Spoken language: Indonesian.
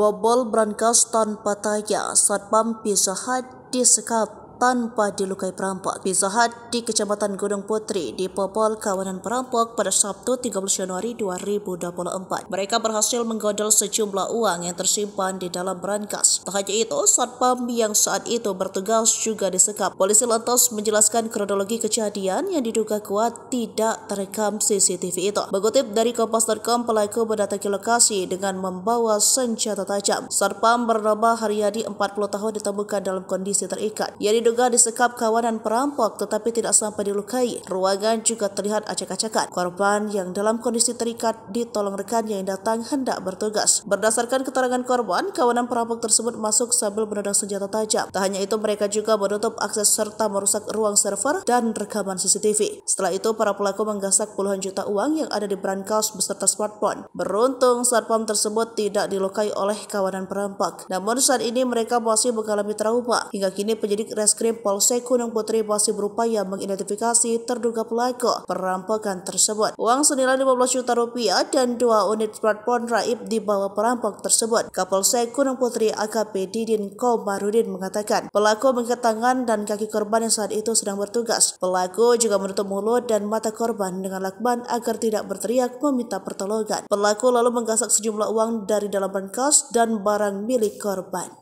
Bobol brankas tanpa taya Satpam sehat disekap tanpa dilukai perampok. Pizza Hut di Kecamatan Gunung Putri dipopol kawanan perampok pada Sabtu 30 Januari 2024. Mereka berhasil menggodol sejumlah uang yang tersimpan di dalam berangkas. Tak hanya itu, Satpam yang saat itu bertugas juga disekap. Polisi lantas menjelaskan kronologi kejadian yang diduga kuat tidak terekam CCTV itu. Mengutip dari Kompas.com, pelaku mendatangi lokasi dengan membawa senjata tajam. Satpam bernama Haryadi 40 tahun ditemukan dalam kondisi terikat. Yang diduga disekap kawanan perampok tetapi tidak sampai dilukai. Ruangan juga terlihat acak-acakan. Korban yang dalam kondisi terikat ditolong rekan yang datang hendak bertugas. Berdasarkan keterangan korban, kawanan perampok tersebut masuk sambil menodong senjata tajam. Tak hanya itu, mereka juga menutup akses serta merusak ruang server dan rekaman CCTV. Setelah itu, para pelaku menggasak puluhan juta uang yang ada di brand kaos beserta smartphone. Beruntung, satpam tersebut tidak dilukai oleh kawanan perampok. Namun saat ini mereka masih mengalami trauma. Hingga kini penyidik Resk Reskrim Polsek Gunung Putri masih berupaya mengidentifikasi terduga pelaku perampokan tersebut. Uang senilai 15 juta rupiah dan dua unit platform raib di bawah perampok tersebut. Kapolsek Gunung Putri AKP Didin Komarudin mengatakan pelaku mengikat tangan dan kaki korban yang saat itu sedang bertugas. Pelaku juga menutup mulut dan mata korban dengan lakban agar tidak berteriak meminta pertolongan. Pelaku lalu menggasak sejumlah uang dari dalam berkas dan barang milik korban.